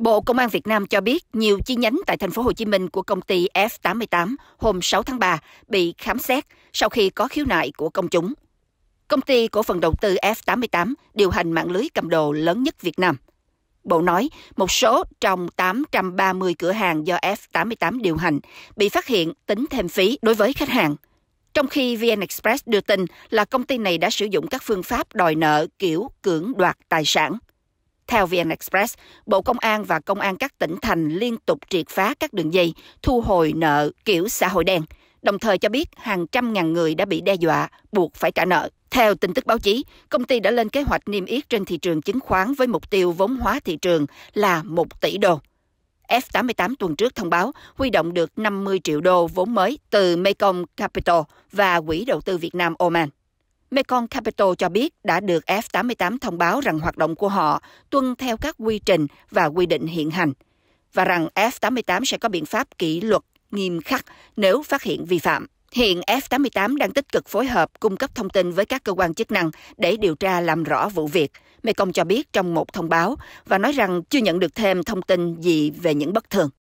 Bộ Công an Việt Nam cho biết nhiều chi nhánh tại thành phố Hồ Chí Minh của công ty F88 hôm 6 tháng 3 bị khám xét sau khi có khiếu nại của công chúng. Công ty cổ phần đầu tư F88 điều hành mạng lưới cầm đồ lớn nhất Việt Nam. Bộ nói một số trong 830 cửa hàng do F88 điều hành bị phát hiện tính thêm phí đối với khách hàng. Trong khi VN Express đưa tin là công ty này đã sử dụng các phương pháp đòi nợ kiểu cưỡng đoạt tài sản – theo VN Express, Bộ Công an và Công an các tỉnh thành liên tục triệt phá các đường dây thu hồi nợ kiểu xã hội đen, đồng thời cho biết hàng trăm ngàn người đã bị đe dọa, buộc phải trả nợ. Theo tin tức báo chí, công ty đã lên kế hoạch niêm yết trên thị trường chứng khoán với mục tiêu vốn hóa thị trường là 1 tỷ đô. F88 tuần trước thông báo huy động được 50 triệu đô vốn mới từ Mekong Capital và Quỹ đầu tư Việt Nam Oman. Mekong Capital cho biết đã được F88 thông báo rằng hoạt động của họ tuân theo các quy trình và quy định hiện hành và rằng F88 sẽ có biện pháp kỷ luật nghiêm khắc nếu phát hiện vi phạm. Hiện F88 đang tích cực phối hợp cung cấp thông tin với các cơ quan chức năng để điều tra làm rõ vụ việc. Mekong cho biết trong một thông báo và nói rằng chưa nhận được thêm thông tin gì về những bất thường.